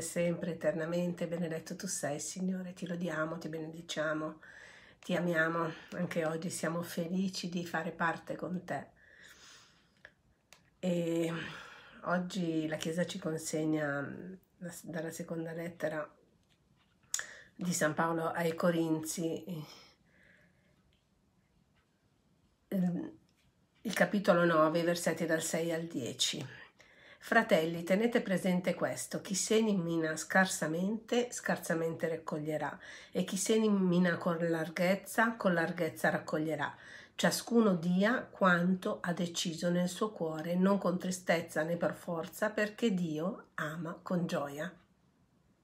sempre eternamente, benedetto tu sei, Signore, ti lodiamo, ti benediciamo, ti amiamo, anche oggi siamo felici di fare parte con te. E oggi la Chiesa ci consegna mm, dalla seconda lettera di San Paolo ai Corinzi il capitolo 9, versetti dal 6 al 10 Fratelli, tenete presente questo, chi semina scarsamente, scarsamente raccoglierà, e chi semina con larghezza, con larghezza raccoglierà. Ciascuno dia quanto ha deciso nel suo cuore, non con tristezza né per forza, perché Dio ama con gioia.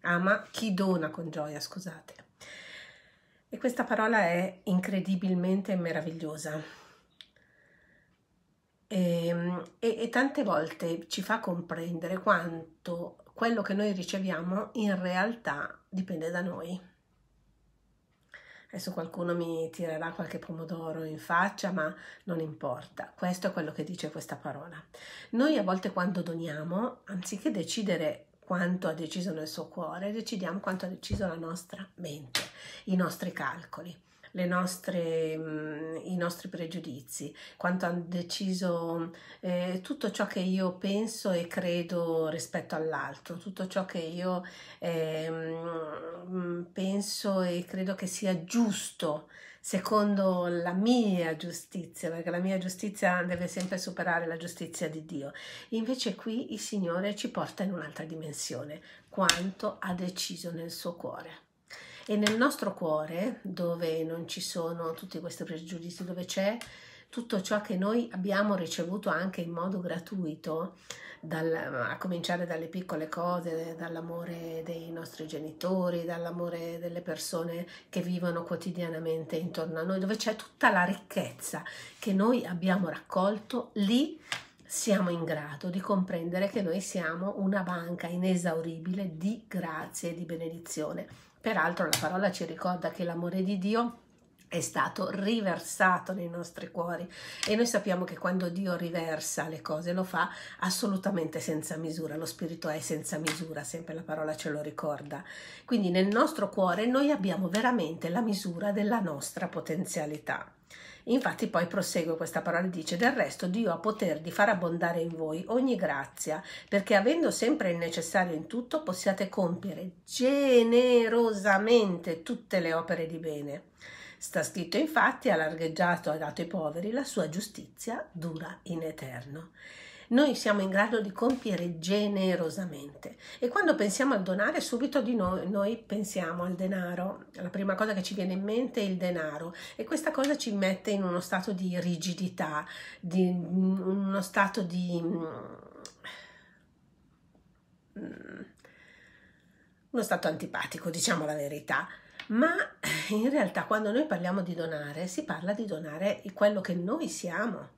Ama chi dona con gioia, scusate. E questa parola è incredibilmente meravigliosa, Ehm, e, e, tante volte ci fa comprendere quanto quello che noi riceviamo in realtà dipende da noi. Adesso qualcuno mi tirerà qualche pomodoro in faccia, ma non importa. Questo è quello che dice questa parola. Noi a volte quando doniamo, anziché decidere quanto ha deciso nel suo cuore, decidiamo quanto ha deciso la nostra mente, i nostri calcoli nostre, mh, i nostri pregiudizi, quanto hanno deciso eh, tutto ciò che io penso e credo rispetto all'altro, tutto ciò che io eh, mh, penso e credo che sia giusto secondo la mia giustizia, perché la mia giustizia deve sempre superare la giustizia di Dio. Invece qui il Signore ci porta in un'altra dimensione, quanto ha deciso nel suo cuore. E nel nostro cuore, dove non ci sono tutti questi pregiudizi, dove c'è tutto ciò che noi abbiamo ricevuto anche in modo gratuito, dal, a cominciare dalle piccole cose, dall'amore dei nostri genitori, dall'amore delle persone che vivono quotidianamente intorno a noi, dove c'è tutta la ricchezza che noi abbiamo raccolto, lì siamo in grado di comprendere che noi siamo una banca inesauribile di grazie e di benedizione Peraltro la parola ci ricorda che l'amore di Dio è stato riversato nei nostri cuori e noi sappiamo che quando Dio riversa le cose lo fa assolutamente senza misura, lo spirito è senza misura, sempre la parola ce lo ricorda. Quindi nel nostro cuore noi abbiamo veramente la misura della nostra potenzialità. Infatti poi prosegue questa parola e dice del resto Dio ha poter di far abbondare in voi ogni grazia perché avendo sempre il necessario in tutto possiate compiere generosamente tutte le opere di bene. Sta scritto infatti ha largheggiato e dato ai poveri la sua giustizia dura in eterno noi siamo in grado di compiere generosamente. E quando pensiamo al donare, subito di noi, noi pensiamo al denaro. La prima cosa che ci viene in mente è il denaro e questa cosa ci mette in uno stato di rigidità, di uno stato di... Mm, uno stato antipatico, diciamo la verità ma in realtà quando noi parliamo di donare si parla di donare quello che noi siamo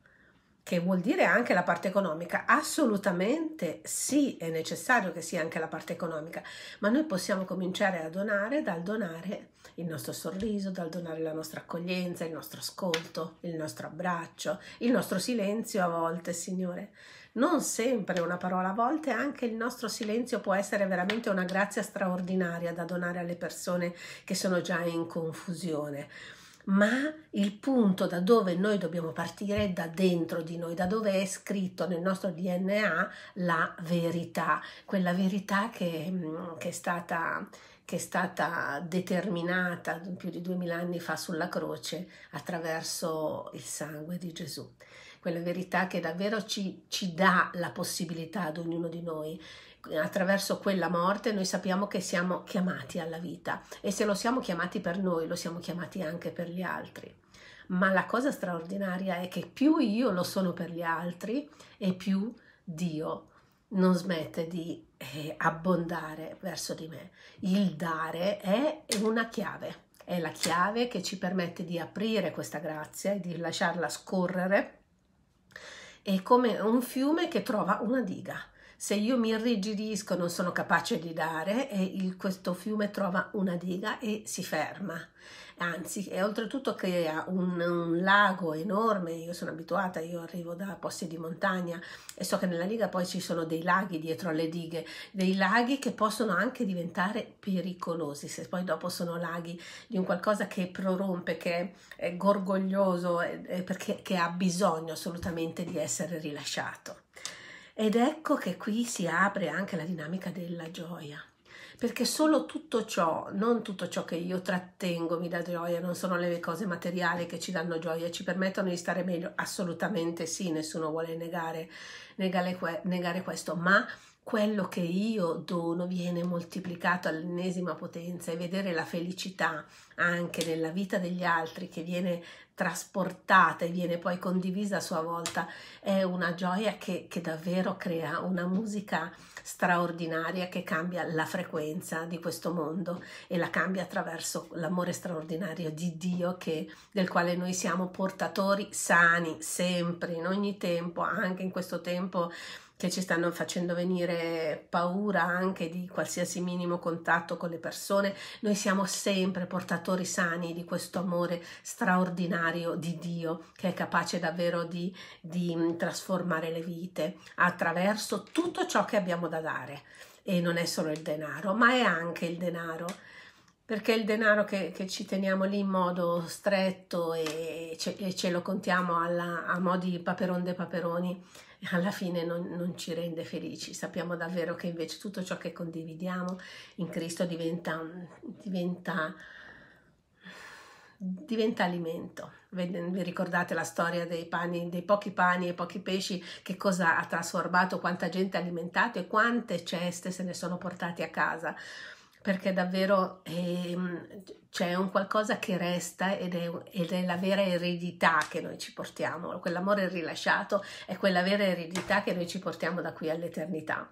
che vuol dire anche la parte economica. Assolutamente sì, è necessario che sia anche la parte economica, ma noi possiamo cominciare a donare dal donare il nostro sorriso, dal donare la nostra accoglienza, il nostro ascolto, il nostro abbraccio, il nostro silenzio a volte, Signore. Non sempre una parola, a volte anche il nostro silenzio può essere veramente una grazia straordinaria da donare alle persone che sono già in confusione ma il punto da dove noi dobbiamo partire è da dentro di noi, da dove è scritto nel nostro DNA la verità, quella verità che, mm, che è stata che è stata determinata più di duemila anni fa sulla croce attraverso il sangue di Gesù. Quella verità che davvero ci, ci dà la possibilità ad ognuno di noi attraverso quella morte noi sappiamo che siamo chiamati alla vita e se lo siamo chiamati per noi lo siamo chiamati anche per gli altri. Ma la cosa straordinaria è che più io lo sono per gli altri e più Dio non smette di eh, abbondare verso di me. Il dare è una chiave, è la chiave che ci permette di aprire questa grazia e di lasciarla scorrere. È come un fiume che trova una diga se io mi irrigidisco non sono capace di dare e il, questo fiume trova una diga e si ferma. Anzi, e oltretutto crea un, un lago enorme, io sono abituata, io arrivo da posti di montagna e so che nella diga poi ci sono dei laghi dietro alle dighe, dei laghi che possono anche diventare pericolosi, se poi dopo sono laghi di un qualcosa che prorompe, che è gorgoglioso, è, è perché ha bisogno assolutamente di essere rilasciato. Ed ecco che qui si apre anche la dinamica della gioia perché solo tutto ciò, non tutto ciò che io trattengo mi dà gioia, non sono le cose materiali che ci danno gioia, ci permettono di stare meglio, assolutamente sì, nessuno vuole negare, negare, negare questo, ma quello che io dono viene moltiplicato all'ennesima potenza e vedere la felicità anche nella vita degli altri che viene trasportata e viene poi condivisa a sua volta è una gioia che, che davvero crea una musica straordinaria che cambia la frequenza di questo mondo e la cambia attraverso l'amore straordinario di Dio che, del quale noi siamo portatori sani sempre in ogni tempo anche in questo tempo che ci stanno facendo venire paura anche di qualsiasi minimo contatto con le persone, noi siamo sempre portatori sani di questo amore straordinario di Dio che è capace davvero di, di mm, trasformare le vite attraverso tutto ciò che abbiamo da dare. E non è solo il denaro, ma è anche il denaro perché il denaro che, che, ci teniamo lì in modo stretto e ce, e ce lo contiamo alla, a modi paperon de paperoni alla fine non, non, ci rende felici. Sappiamo davvero che invece tutto ciò che condividiamo in Cristo diventa, diventa, diventa alimento. Vi ricordate la storia dei, pani, dei pochi pani e pochi pesci, che cosa ha trasformato, quanta gente ha alimentato e quante ceste se ne sono portate a casa perché davvero ehm, c'è un qualcosa che resta ed è, ed è, la vera eredità che noi ci portiamo, quell'amore rilasciato è quella vera eredità che noi ci portiamo da qui all'eternità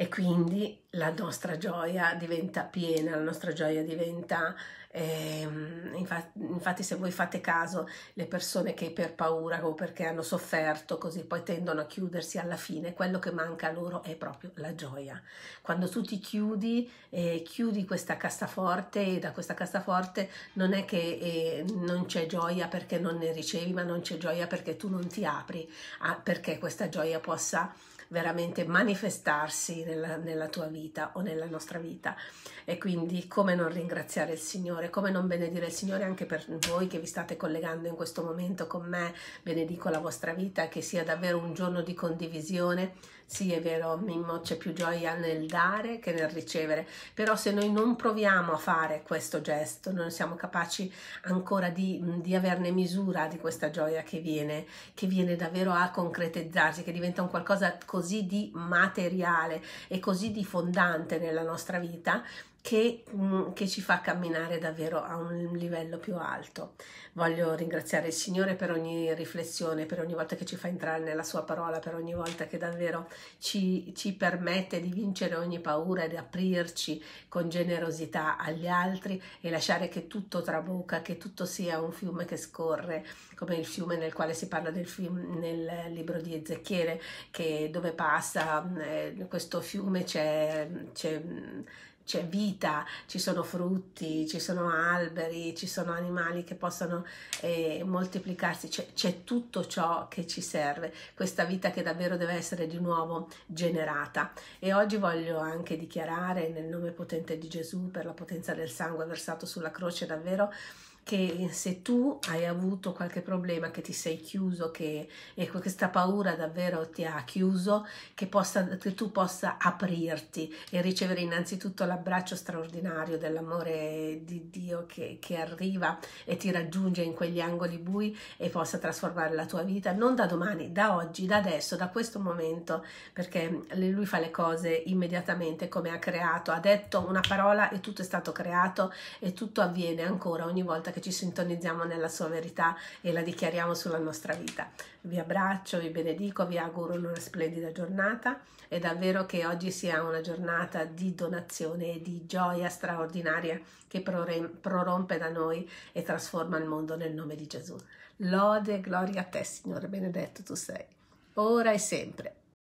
e quindi la nostra gioia diventa piena, la nostra gioia diventa... Ehm, infatti, infatti se voi fate caso, le persone che per paura o perché hanno sofferto così poi tendono a chiudersi alla fine, quello che manca loro è proprio la gioia. Quando tu ti chiudi, eh, chiudi questa cassaforte e da questa cassaforte non è che eh, non c'è gioia perché non ne ricevi, ma non c'è gioia perché tu non ti apri, a, perché questa gioia possa veramente manifestarsi nella, nella tua vita o nella nostra vita. E quindi come non ringraziare il Signore, come non benedire il Signore anche per voi che vi state collegando in questo momento con me, benedico la vostra vita, che sia davvero un giorno di condivisione sì, è vero, Mimmo, c'è più gioia nel dare che nel ricevere, però se noi non proviamo a fare questo gesto, non siamo capaci ancora di, di averne misura di questa gioia che viene, che viene davvero a concretizzarsi, che diventa un qualcosa così di materiale e così di fondante nella nostra vita, che, mm, che, ci fa camminare davvero a un livello più alto. Voglio ringraziare il Signore per ogni riflessione, per ogni volta che ci fa entrare nella Sua parola, per ogni volta che davvero ci, ci permette di vincere ogni paura e di aprirci con generosità agli altri e lasciare che tutto trabuca, che tutto sia un fiume che scorre, come il fiume nel quale si parla del film, nel libro di Ezechiele, che dove passa eh, questo fiume c'è c'è vita, ci sono frutti, ci sono alberi, ci sono animali che possono eh, moltiplicarsi, c'è, tutto ciò che ci serve, questa vita che davvero deve essere di nuovo generata. E oggi voglio anche dichiarare nel nome potente di Gesù per la potenza del sangue versato sulla croce davvero che se tu hai avuto qualche problema, che ti sei chiuso, che ecco, questa paura davvero ti ha chiuso, che, possa, che tu possa aprirti e ricevere innanzitutto l'abbraccio straordinario dell'amore di Dio che, che, arriva e ti raggiunge in quegli angoli bui e possa trasformare la tua vita, non da domani, da oggi, da adesso, da questo momento, perché lui fa le cose immediatamente come ha creato, ha detto una parola e tutto è stato creato e tutto avviene ancora ogni volta che che ci sintonizziamo nella sua verità e la dichiariamo sulla nostra vita. Vi abbraccio, vi benedico, vi auguro una splendida giornata e davvero che oggi sia una giornata di donazione e di gioia straordinaria che prorompe da noi e trasforma il mondo nel nome di Gesù. Lode e gloria a te, Signore benedetto tu sei, ora e sempre